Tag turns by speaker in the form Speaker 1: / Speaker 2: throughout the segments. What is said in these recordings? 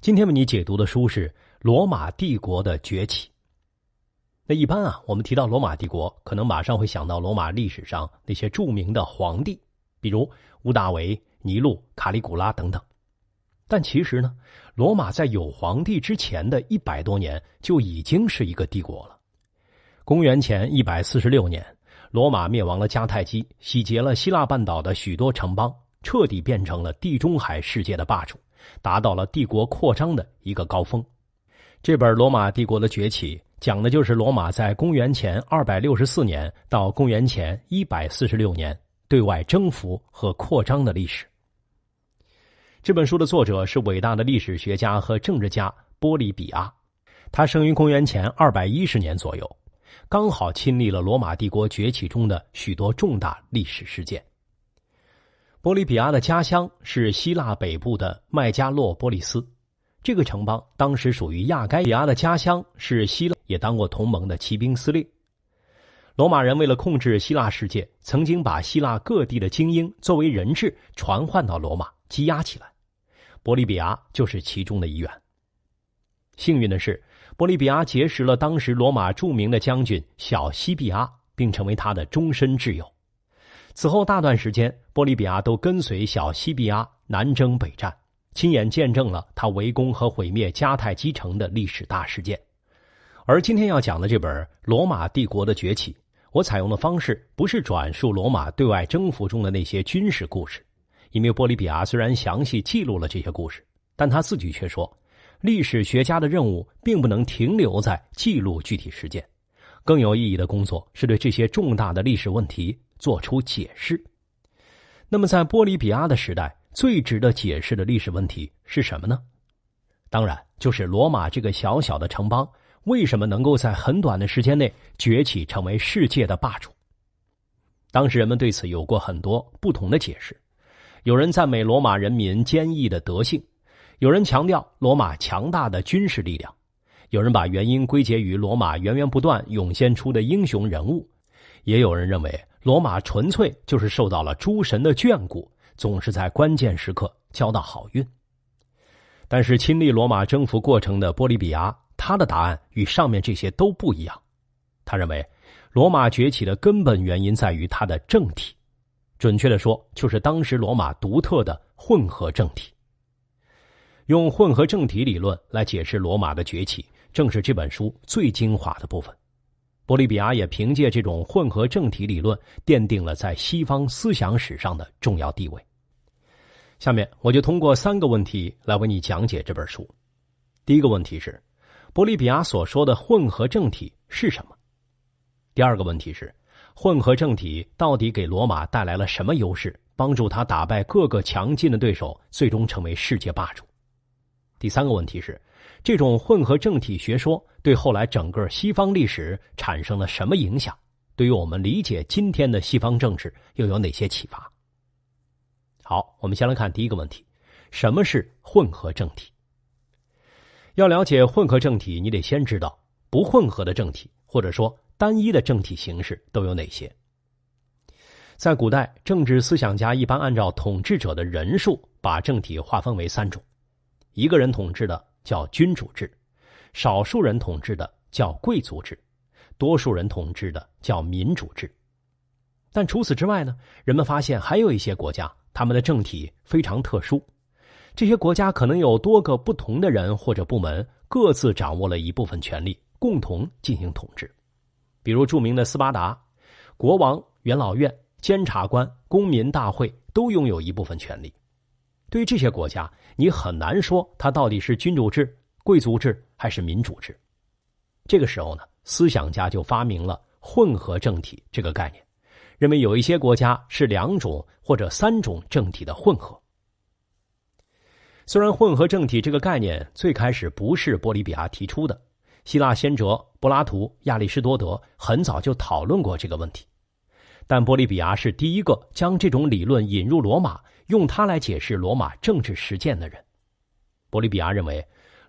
Speaker 1: 今天为你解读的书是《罗马帝国的崛起》。那一般啊，我们提到罗马帝国，可能马上会想到罗马历史上那些著名的皇帝，比如屋大维、尼禄、卡里古拉等等。但其实呢，罗马在有皇帝之前的一百多年就已经是一个帝国了。公元前146年，罗马灭亡了迦太基，洗劫了希腊半岛的许多城邦，彻底变成了地中海世界的霸主。达到了帝国扩张的一个高峰。这本《罗马帝国的崛起》讲的就是罗马在公元前264年到公元前146年对外征服和扩张的历史。这本书的作者是伟大的历史学家和政治家波利比阿，他生于公元前210年左右，刚好亲历了罗马帝国崛起中的许多重大历史事件。波利比亚的家乡是希腊北部的麦加洛波利斯，这个城邦当时属于亚该亚的家乡是希腊，也当过同盟的骑兵司令。罗马人为了控制希腊世界，曾经把希腊各地的精英作为人质传唤到罗马，羁押起来。波利比亚就是其中的一员。幸运的是，波利比亚结识了当时罗马著名的将军小西庇阿，并成为他的终身挚友。此后大段时间，波利比亚都跟随小西比亚南征北战，亲眼见证了他围攻和毁灭迦太基城的历史大事件。而今天要讲的这本《罗马帝国的崛起》，我采用的方式不是转述罗马对外征服中的那些军事故事，因为波利比亚虽然详细记录了这些故事，但他自己却说，历史学家的任务并不能停留在记录具体事件，更有意义的工作是对这些重大的历史问题。做出解释。那么，在波利比亚的时代，最值得解释的历史问题是什么呢？当然，就是罗马这个小小的城邦为什么能够在很短的时间内崛起成为世界的霸主。当时人们对此有过很多不同的解释：有人赞美罗马人民坚毅的德性，有人强调罗马强大的军事力量，有人把原因归结于罗马源源不断涌现出的英雄人物，也有人认为。罗马纯粹就是受到了诸神的眷顾，总是在关键时刻交到好运。但是亲历罗马征服过程的波利比亚，他的答案与上面这些都不一样。他认为，罗马崛起的根本原因在于它的政体，准确的说，就是当时罗马独特的混合政体。用混合政体理论来解释罗马的崛起，正是这本书最精华的部分。玻利比亚也凭借这种混合政体理论，奠定了在西方思想史上的重要地位。下面我就通过三个问题来为你讲解这本书。第一个问题是，玻利比亚所说的混合政体是什么？第二个问题是，混合政体到底给罗马带来了什么优势，帮助他打败各个强劲的对手，最终成为世界霸主？第三个问题是，这种混合政体学说。对后来整个西方历史产生了什么影响？对于我们理解今天的西方政治又有哪些启发？好，我们先来看第一个问题：什么是混合政体？要了解混合政体，你得先知道不混合的政体，或者说单一的政体形式都有哪些。在古代，政治思想家一般按照统治者的人数把政体划分为三种：一个人统治的叫君主制。少数人统治的叫贵族制，多数人统治的叫民主制。但除此之外呢，人们发现还有一些国家，他们的政体非常特殊。这些国家可能有多个不同的人或者部门各自掌握了一部分权力，共同进行统治。比如著名的斯巴达，国王、元老院、监察官、公民大会都拥有一部分权力。对于这些国家，你很难说它到底是君主制。贵族制还是民主制？这个时候呢，思想家就发明了混合政体这个概念，认为有一些国家是两种或者三种政体的混合。虽然混合政体这个概念最开始不是波利比亚提出的，希腊先哲柏拉图、亚里士多德很早就讨论过这个问题，但波利比亚是第一个将这种理论引入罗马，用它来解释罗马政治实践的人。波利比亚认为。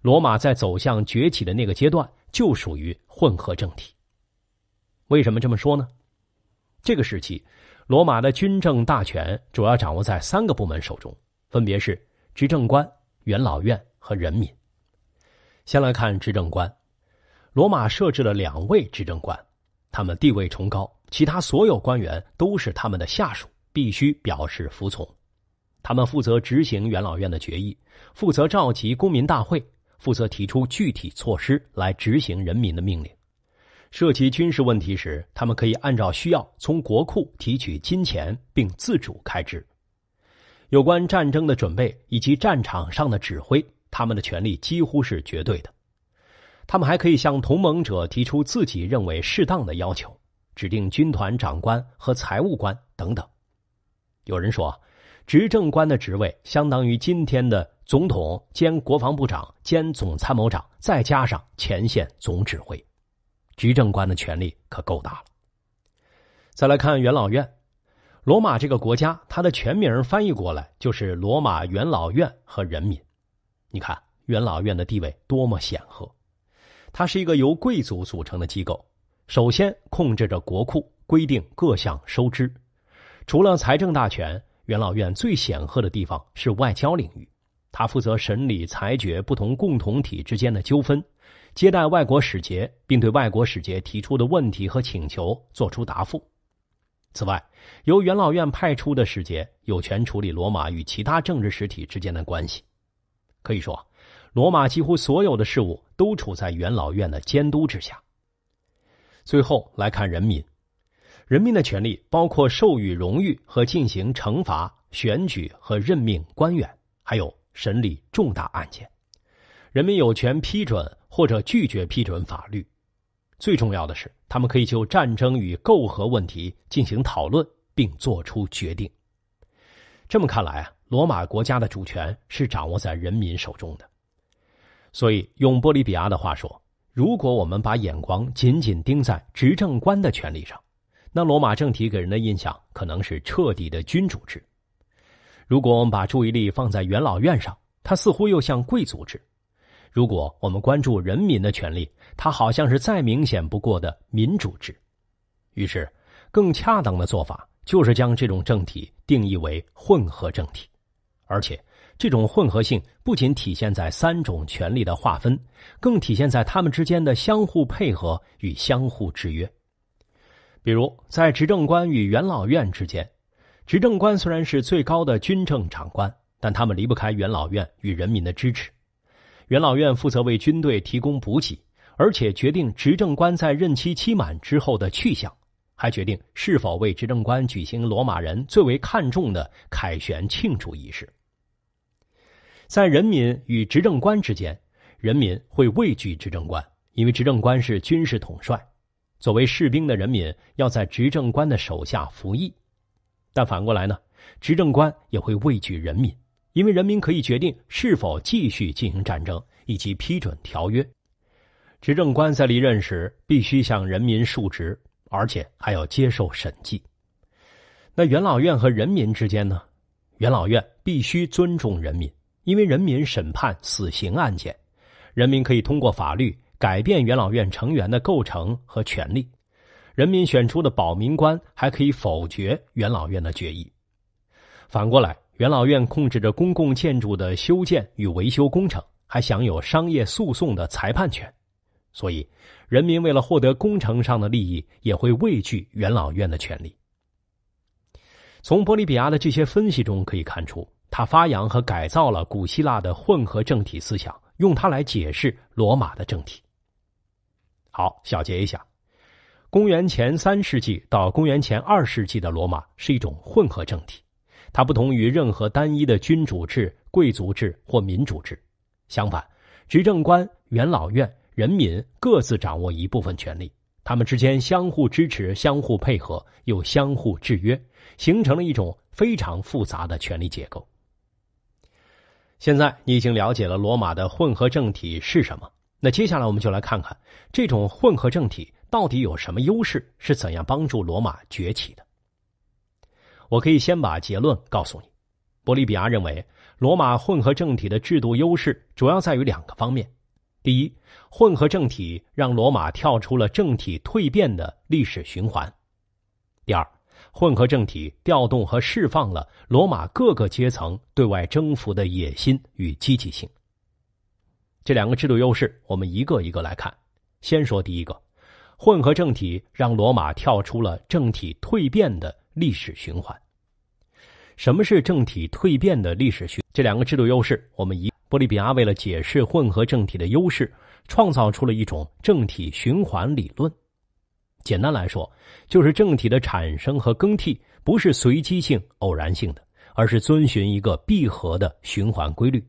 Speaker 1: 罗马在走向崛起的那个阶段，就属于混合政体。为什么这么说呢？这个时期，罗马的军政大权主要掌握在三个部门手中，分别是执政官、元老院和人民。先来看执政官，罗马设置了两位执政官，他们地位崇高，其他所有官员都是他们的下属，必须表示服从。他们负责执行元老院的决议，负责召集公民大会。负责提出具体措施来执行人民的命令，涉及军事问题时，他们可以按照需要从国库提取金钱并自主开支。有关战争的准备以及战场上的指挥，他们的权力几乎是绝对的。他们还可以向同盟者提出自己认为适当的要求，指定军团长官和财务官等等。有人说，执政官的职位相当于今天的。总统兼国防部长兼总参谋长，再加上前线总指挥，执政官的权力可够大了。再来看元老院，罗马这个国家，它的全名翻译过来就是“罗马元老院和人民”。你看元老院的地位多么显赫，它是一个由贵族组成的机构，首先控制着国库，规定各项收支。除了财政大权，元老院最显赫的地方是外交领域。他负责审理裁决不同共同体之间的纠纷，接待外国使节，并对外国使节提出的问题和请求作出答复。此外，由元老院派出的使节有权处理罗马与其他政治实体之间的关系。可以说，罗马几乎所有的事物都处在元老院的监督之下。最后来看人民，人民的权利包括授予荣誉和进行惩罚、选举和任命官员，还有。审理重大案件，人民有权批准或者拒绝批准法律。最重要的是，他们可以就战争与媾和问题进行讨论并作出决定。这么看来啊，罗马国家的主权是掌握在人民手中的。所以，用波利比亚的话说，如果我们把眼光紧紧盯在执政官的权力上，那罗马政体给人的印象可能是彻底的君主制。如果我们把注意力放在元老院上，它似乎又像贵族制；如果我们关注人民的权利，它好像是再明显不过的民主制。于是，更恰当的做法就是将这种政体定义为混合政体，而且这种混合性不仅体现在三种权力的划分，更体现在他们之间的相互配合与相互制约。比如，在执政官与元老院之间。执政官虽然是最高的军政长官，但他们离不开元老院与人民的支持。元老院负责为军队提供补给，而且决定执政官在任期期满之后的去向，还决定是否为执政官举行罗马人最为看重的凯旋庆祝仪式。在人民与执政官之间，人民会畏惧执政官，因为执政官是军事统帅。作为士兵的人民要在执政官的手下服役。但反过来呢，执政官也会畏惧人民，因为人民可以决定是否继续进行战争以及批准条约。执政官在离任时必须向人民述职，而且还要接受审计。那元老院和人民之间呢？元老院必须尊重人民，因为人民审判死刑案件，人民可以通过法律改变元老院成员的构成和权利。人民选出的保民官还可以否决元老院的决议。反过来，元老院控制着公共建筑的修建与维修工程，还享有商业诉讼的裁判权。所以，人民为了获得工程上的利益，也会畏惧元老院的权利。从波利比亚的这些分析中可以看出，他发扬和改造了古希腊的混合政体思想，用它来解释罗马的政体。好，小结一下。公元前三世纪到公元前二世纪的罗马是一种混合政体，它不同于任何单一的君主制、贵族制或民主制。相反，执政官、元老院、人民各自掌握一部分权力，他们之间相互支持、相互配合，又相互制约，形成了一种非常复杂的权力结构。现在你已经了解了罗马的混合政体是什么，那接下来我们就来看看这种混合政体。到底有什么优势？是怎样帮助罗马崛起的？我可以先把结论告诉你。波利比亚认为，罗马混合政体的制度优势主要在于两个方面：第一，混合政体让罗马跳出了政体蜕变的历史循环；第二，混合政体调动和释放了罗马各个阶层对外征服的野心与积极性。这两个制度优势，我们一个一个来看。先说第一个。混合政体让罗马跳出了政体蜕变的历史循环。什么是政体蜕变的历史循？这两个制度优势，我们一波利比亚为了解释混合政体的优势，创造出了一种政体循环理论。简单来说，就是政体的产生和更替不是随机性、偶然性的，而是遵循一个闭合的循环规律。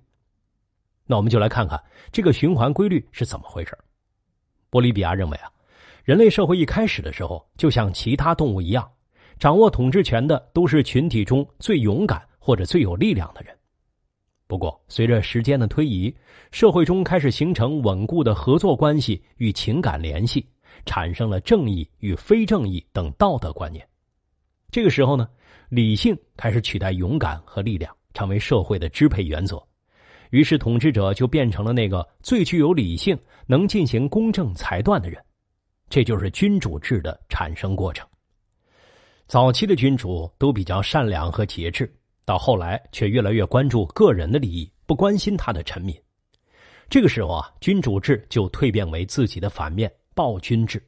Speaker 1: 那我们就来看看这个循环规律是怎么回事。波利比亚认为啊。人类社会一开始的时候，就像其他动物一样，掌握统治权的都是群体中最勇敢或者最有力量的人。不过，随着时间的推移，社会中开始形成稳固的合作关系与情感联系，产生了正义与非正义等道德观念。这个时候呢，理性开始取代勇敢和力量，成为社会的支配原则。于是，统治者就变成了那个最具有理性、能进行公正裁断的人。这就是君主制的产生过程。早期的君主都比较善良和节制，到后来却越来越关注个人的利益，不关心他的臣民。这个时候啊，君主制就蜕变为自己的反面——暴君制。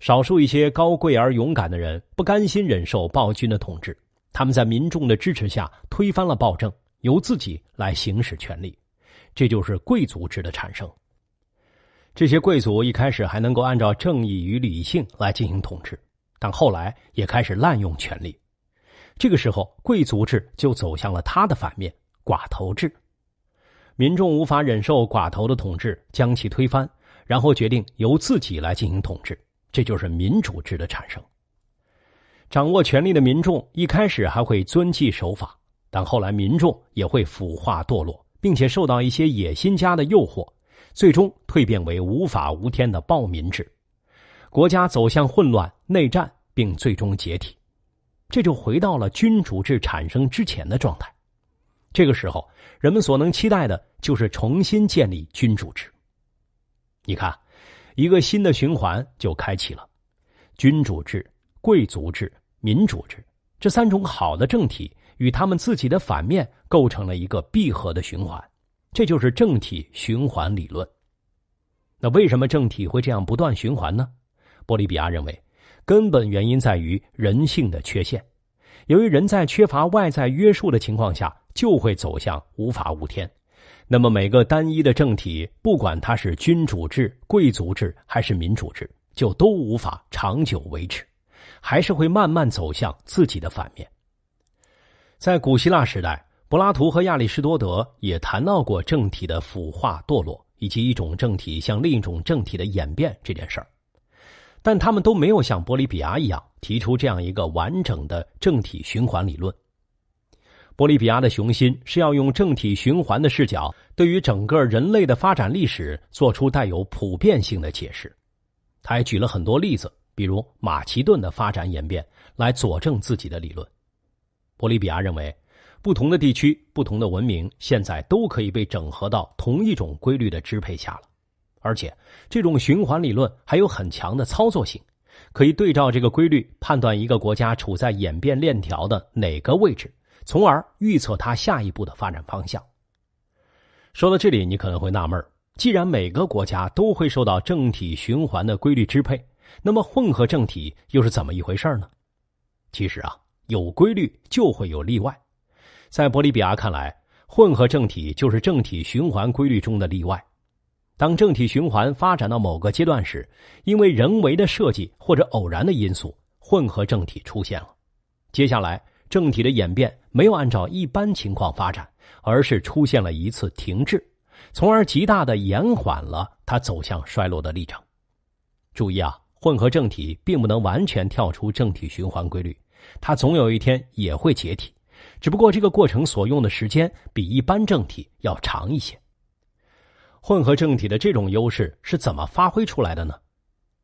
Speaker 1: 少数一些高贵而勇敢的人不甘心忍受暴君的统治，他们在民众的支持下推翻了暴政，由自己来行使权力。这就是贵族制的产生。这些贵族一开始还能够按照正义与理性来进行统治，但后来也开始滥用权力。这个时候，贵族制就走向了他的反面——寡头制。民众无法忍受寡头的统治，将其推翻，然后决定由自己来进行统治。这就是民主制的产生。掌握权力的民众一开始还会遵纪守法，但后来民众也会腐化堕落，并且受到一些野心家的诱惑。最终蜕变为无法无天的暴民制，国家走向混乱、内战，并最终解体，这就回到了君主制产生之前的状态。这个时候，人们所能期待的就是重新建立君主制。你看，一个新的循环就开启了：君主制、贵族制、民主制这三种好的政体与他们自己的反面构成了一个闭合的循环。这就是政体循环理论。那为什么政体会这样不断循环呢？波利比亚认为，根本原因在于人性的缺陷。由于人在缺乏外在约束的情况下，就会走向无法无天。那么，每个单一的政体，不管它是君主制、贵族制还是民主制，就都无法长久维持，还是会慢慢走向自己的反面。在古希腊时代。柏拉图和亚里士多德也谈到过政体的腐化堕落以及一种政体向另一种政体的演变这件事儿，但他们都没有像波利比亚一样提出这样一个完整的政体循环理论。波利比亚的雄心是要用政体循环的视角，对于整个人类的发展历史做出带有普遍性的解释。他还举了很多例子，比如马其顿的发展演变，来佐证自己的理论。波利比亚认为。不同的地区、不同的文明，现在都可以被整合到同一种规律的支配下了，而且这种循环理论还有很强的操作性，可以对照这个规律判断一个国家处在演变链条的哪个位置，从而预测它下一步的发展方向。说到这里，你可能会纳闷既然每个国家都会受到政体循环的规律支配，那么混合政体又是怎么一回事呢？其实啊，有规律就会有例外。在玻利比亚看来，混合政体就是政体循环规律中的例外。当政体循环发展到某个阶段时，因为人为的设计或者偶然的因素，混合政体出现了。接下来，政体的演变没有按照一般情况发展，而是出现了一次停滞，从而极大的延缓了它走向衰落的历程。注意啊，混合政体并不能完全跳出政体循环规律，它总有一天也会解体。只不过这个过程所用的时间比一般政体要长一些。混合政体的这种优势是怎么发挥出来的呢？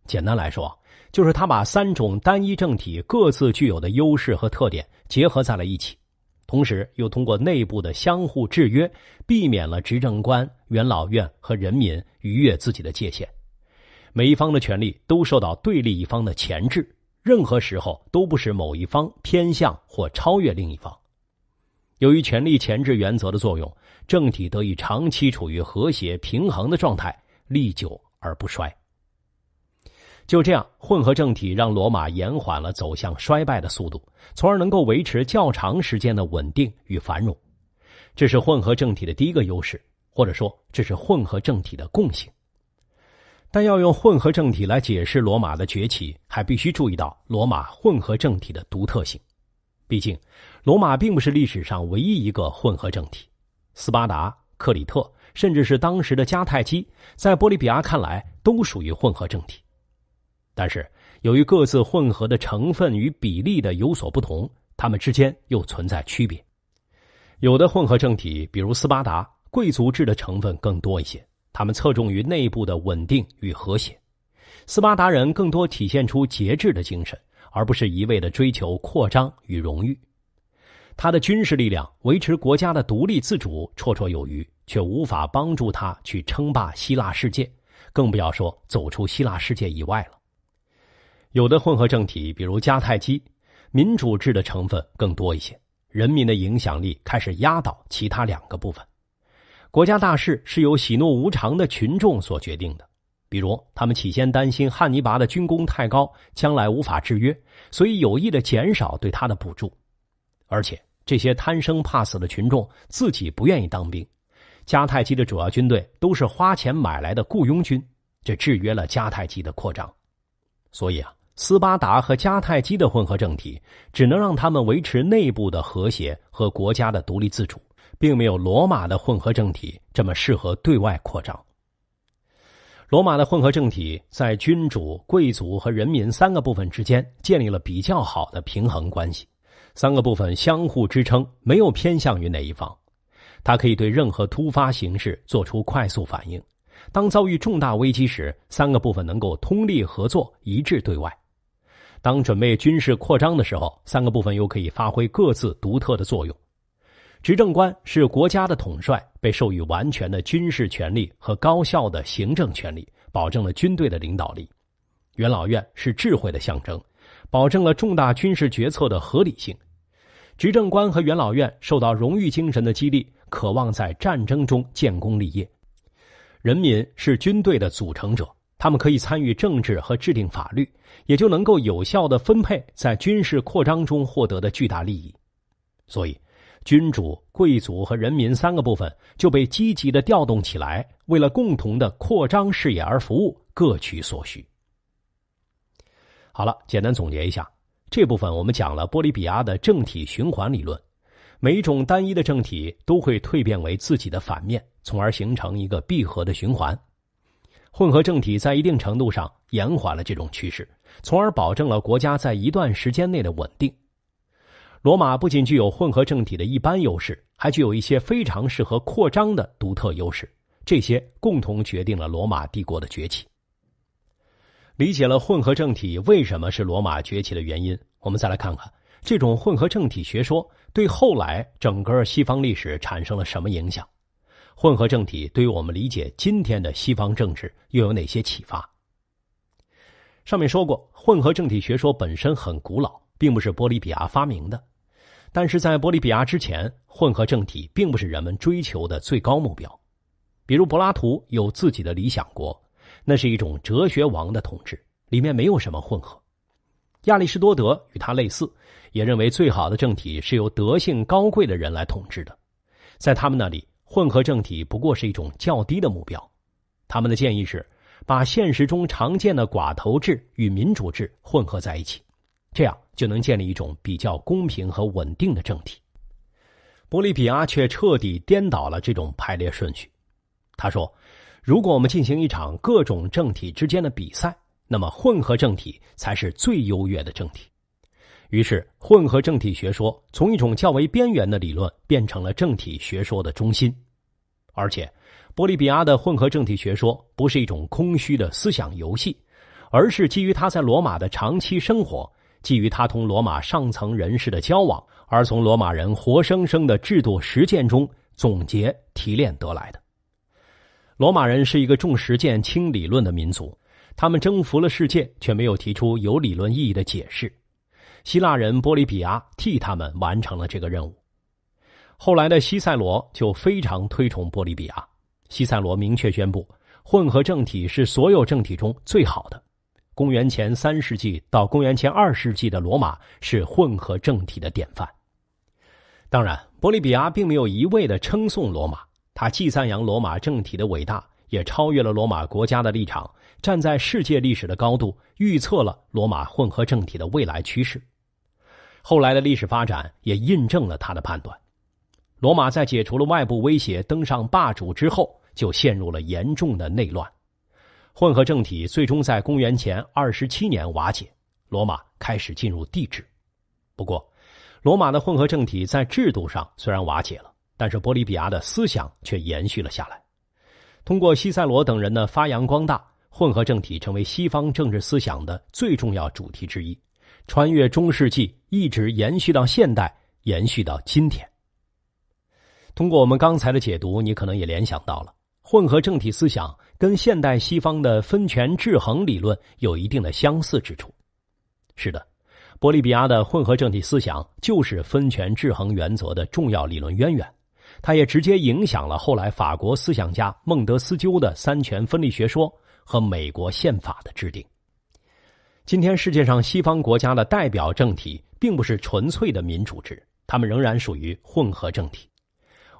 Speaker 1: 简单来说，就是他把三种单一政体各自具有的优势和特点结合在了一起，同时又通过内部的相互制约，避免了执政官、元老院和人民逾越自己的界限。每一方的权利都受到对立一方的钳制，任何时候都不是某一方偏向或超越另一方。由于权力钳制原则的作用，政体得以长期处于和谐平衡的状态，历久而不衰。就这样，混合政体让罗马延缓了走向衰败的速度，从而能够维持较长时间的稳定与繁荣。这是混合政体的第一个优势，或者说这是混合政体的共性。但要用混合政体来解释罗马的崛起，还必须注意到罗马混合政体的独特性。毕竟，罗马并不是历史上唯一一个混合政体，斯巴达、克里特，甚至是当时的迦太基，在波利比亚看来都属于混合政体。但是，由于各自混合的成分与比例的有所不同，它们之间又存在区别。有的混合政体，比如斯巴达，贵族制的成分更多一些，他们侧重于内部的稳定与和谐。斯巴达人更多体现出节制的精神。而不是一味的追求扩张与荣誉，他的军事力量维持国家的独立自主绰绰有余，却无法帮助他去称霸希腊世界，更不要说走出希腊世界以外了。有的混合政体，比如迦太基，民主制的成分更多一些，人民的影响力开始压倒其他两个部分，国家大事是由喜怒无常的群众所决定的。比如，他们起先担心汉尼拔的军功太高，将来无法制约，所以有意的减少对他的补助。而且，这些贪生怕死的群众自己不愿意当兵，迦太基的主要军队都是花钱买来的雇佣军，这制约了迦太基的扩张。所以啊，斯巴达和迦太基的混合政体只能让他们维持内部的和谐和国家的独立自主，并没有罗马的混合政体这么适合对外扩张。罗马的混合政体在君主、贵族和人民三个部分之间建立了比较好的平衡关系，三个部分相互支撑，没有偏向于哪一方。它可以对任何突发形势做出快速反应。当遭遇重大危机时，三个部分能够通力合作，一致对外；当准备军事扩张的时候，三个部分又可以发挥各自独特的作用。执政官是国家的统帅，被授予完全的军事权力和高效的行政权力，保证了军队的领导力。元老院是智慧的象征，保证了重大军事决策的合理性。执政官和元老院受到荣誉精神的激励，渴望在战争中建功立业。人民是军队的组成者，他们可以参与政治和制定法律，也就能够有效的分配在军事扩张中获得的巨大利益。所以。君主、贵族和人民三个部分就被积极的调动起来，为了共同的扩张事业而服务，各取所需。好了，简单总结一下，这部分我们讲了波利比亚的政体循环理论，每一种单一的政体都会蜕变为自己的反面，从而形成一个闭合的循环。混合政体在一定程度上延缓了这种趋势，从而保证了国家在一段时间内的稳定。罗马不仅具有混合政体的一般优势，还具有一些非常适合扩张的独特优势。这些共同决定了罗马帝国的崛起。理解了混合政体为什么是罗马崛起的原因，我们再来看看这种混合政体学说对后来整个西方历史产生了什么影响。混合政体对于我们理解今天的西方政治又有哪些启发？上面说过，混合政体学说本身很古老，并不是波利比亚发明的。但是在玻利比亚之前，混合政体并不是人们追求的最高目标。比如柏拉图有自己的理想国，那是一种哲学王的统治，里面没有什么混合。亚里士多德与他类似，也认为最好的政体是由德性高贵的人来统治的。在他们那里，混合政体不过是一种较低的目标。他们的建议是，把现实中常见的寡头制与民主制混合在一起。这样就能建立一种比较公平和稳定的政体。波利比亚却彻底颠倒了这种排列顺序。他说：“如果我们进行一场各种政体之间的比赛，那么混合政体才是最优越的政体。”于是，混合政体学说从一种较为边缘的理论变成了政体学说的中心。而且，波利比亚的混合政体学说不是一种空虚的思想游戏，而是基于他在罗马的长期生活。基于他同罗马上层人士的交往，而从罗马人活生生的制度实践中总结提炼得来的。罗马人是一个重实践轻理论的民族，他们征服了世界，却没有提出有理论意义的解释。希腊人波利比亚替他们完成了这个任务。后来的西塞罗就非常推崇波利比亚。西塞罗明确宣布，混合政体是所有政体中最好的。公元前三世纪到公元前二世纪的罗马是混合政体的典范。当然，玻利比亚并没有一味的称颂罗马，他既赞扬罗马政体的伟大，也超越了罗马国家的立场，站在世界历史的高度预测了罗马混合政体的未来趋势。后来的历史发展也印证了他的判断：罗马在解除了外部威胁、登上霸主之后，就陷入了严重的内乱。混合政体最终在公元前二十七年瓦解，罗马开始进入帝制。不过，罗马的混合政体在制度上虽然瓦解了，但是波利比亚的思想却延续了下来。通过西塞罗等人的发扬光大，混合政体成为西方政治思想的最重要主题之一，穿越中世纪一直延续到现代，延续到今天。通过我们刚才的解读，你可能也联想到了混合政体思想。跟现代西方的分权制衡理论有一定的相似之处。是的，玻利比亚的混合政体思想就是分权制衡原则的重要理论渊源，它也直接影响了后来法国思想家孟德斯鸠的三权分立学说和美国宪法的制定。今天世界上西方国家的代表政体并不是纯粹的民主制，他们仍然属于混合政体。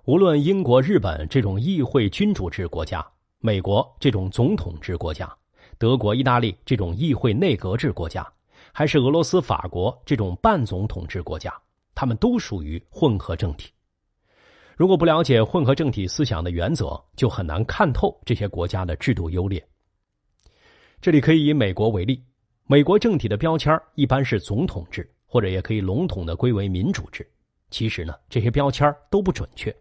Speaker 1: 无论英国、日本这种议会君主制国家。美国这种总统制国家，德国、意大利这种议会内阁制国家，还是俄罗斯、法国这种半总统制国家，他们都属于混合政体。如果不了解混合政体思想的原则，就很难看透这些国家的制度优劣。这里可以以美国为例，美国政体的标签一般是总统制，或者也可以笼统的归为民主制。其实呢，这些标签都不准确，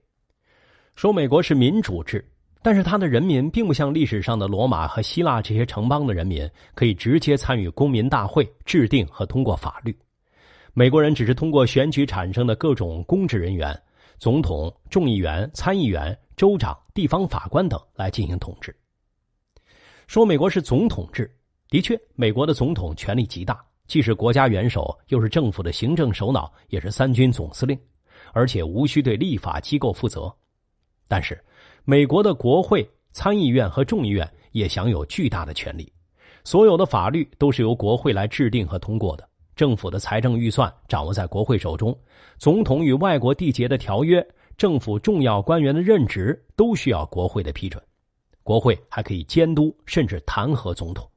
Speaker 1: 说美国是民主制。但是，他的人民并不像历史上的罗马和希腊这些城邦的人民可以直接参与公民大会制定和通过法律。美国人只是通过选举产生的各种公职人员——总统、众议员、参议员、州长、地方法官等——来进行统治。说美国是总统制，的确，美国的总统权力极大，既是国家元首，又是政府的行政首脑，也是三军总司令，而且无需对立法机构负责。但是，美国的国会、参议院和众议院也享有巨大的权利。所有的法律都是由国会来制定和通过的。政府的财政预算掌握在国会手中，总统与外国缔结的条约、政府重要官员的任职都需要国会的批准。国会还可以监督甚至弹劾总统。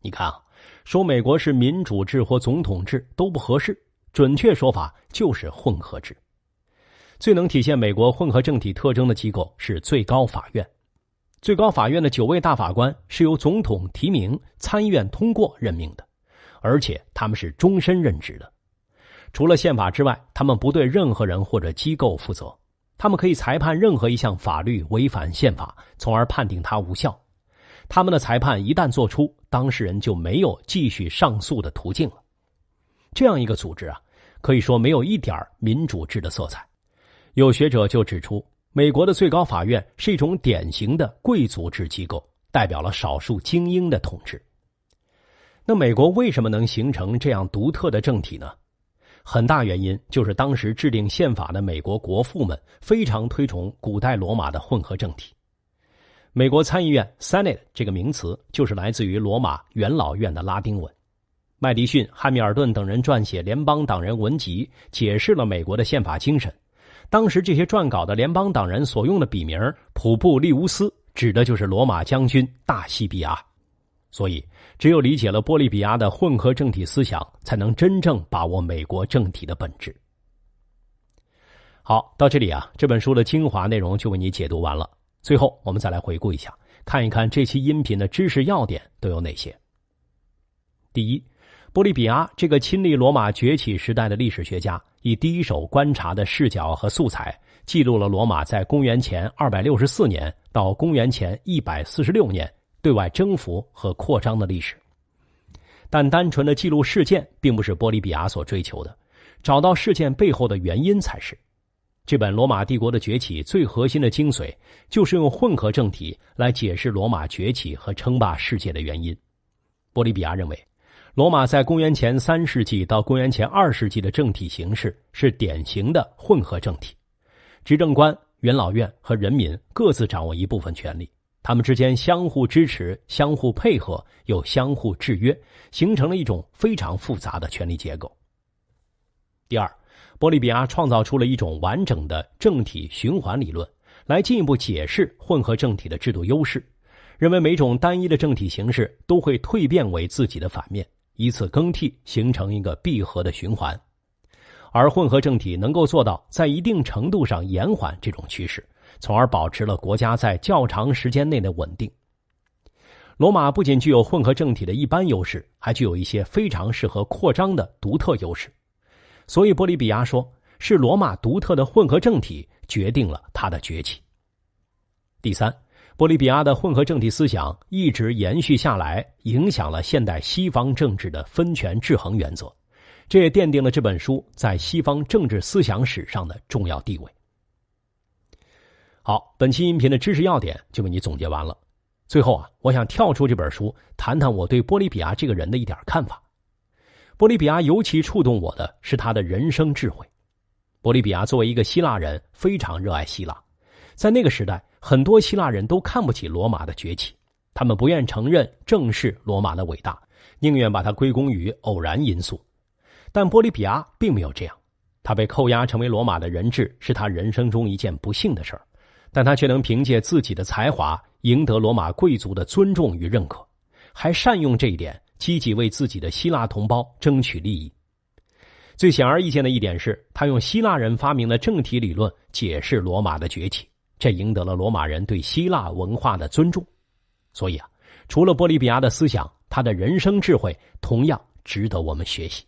Speaker 1: 你看啊，说美国是民主制或总统制都不合适，准确说法就是混合制。最能体现美国混合政体特征的机构是最高法院。最高法院的九位大法官是由总统提名、参议院通过任命的，而且他们是终身任职的。除了宪法之外，他们不对任何人或者机构负责。他们可以裁判任何一项法律违反宪法，从而判定它无效。他们的裁判一旦作出，当事人就没有继续上诉的途径了。这样一个组织啊，可以说没有一点民主制的色彩。有学者就指出，美国的最高法院是一种典型的贵族制机构，代表了少数精英的统治。那美国为什么能形成这样独特的政体呢？很大原因就是当时制定宪法的美国国父们非常推崇古代罗马的混合政体。美国参议院 （Senate） 这个名词就是来自于罗马元老院的拉丁文。麦迪逊、汉密尔顿等人撰写《联邦党人文集》，解释了美国的宪法精神。当时这些撰稿的联邦党人所用的笔名“普布利乌斯”指的就是罗马将军大西庇阿，所以只有理解了波利比亚的混合政体思想，才能真正把握美国政体的本质。好，到这里啊，这本书的精华内容就为你解读完了。最后，我们再来回顾一下，看一看这期音频的知识要点都有哪些。第一，波利比亚这个亲历罗马崛起时代的历史学家。以第一手观察的视角和素材，记录了罗马在公元前二百六十四年到公元前一百四十六年对外征服和扩张的历史。但单纯的记录事件，并不是波利比亚所追求的，找到事件背后的原因才是。这本《罗马帝国的崛起》最核心的精髓，就是用混合政体来解释罗马崛起和称霸世界的原因。波利比亚认为。罗马在公元前三世纪到公元前二世纪的政体形式是典型的混合政体，执政官、元老院和人民各自掌握一部分权力，他们之间相互支持、相互配合又相互制约，形成了一种非常复杂的权力结构。第二，波利比亚创造出了一种完整的政体循环理论，来进一步解释混合政体的制度优势，认为每种单一的政体形式都会蜕变为自己的反面。依次更替，形成一个闭合的循环，而混合政体能够做到在一定程度上延缓这种趋势，从而保持了国家在较长时间内的稳定。罗马不仅具有混合政体的一般优势，还具有一些非常适合扩张的独特优势，所以波利比亚说是罗马独特的混合政体决定了它的崛起。第三。玻利比亚的混合政体思想一直延续下来，影响了现代西方政治的分权制衡原则，这也奠定了这本书在西方政治思想史上的重要地位。好，本期音频的知识要点就为你总结完了。最后啊，我想跳出这本书，谈谈我对玻利比亚这个人的一点看法。玻利比亚尤其触动我的是他的人生智慧。玻利比亚作为一个希腊人，非常热爱希腊，在那个时代。很多希腊人都看不起罗马的崛起，他们不愿承认正是罗马的伟大，宁愿把它归功于偶然因素。但波利比亚并没有这样，他被扣押成为罗马的人质是他人生中一件不幸的事儿，但他却能凭借自己的才华赢得罗马贵族的尊重与认可，还善用这一点积极为自己的希腊同胞争取利益。最显而易见的一点是他用希腊人发明的政体理论解释罗马的崛起。却赢得了罗马人对希腊文化的尊重，所以啊，除了波利比亚的思想，他的人生智慧同样值得我们学习。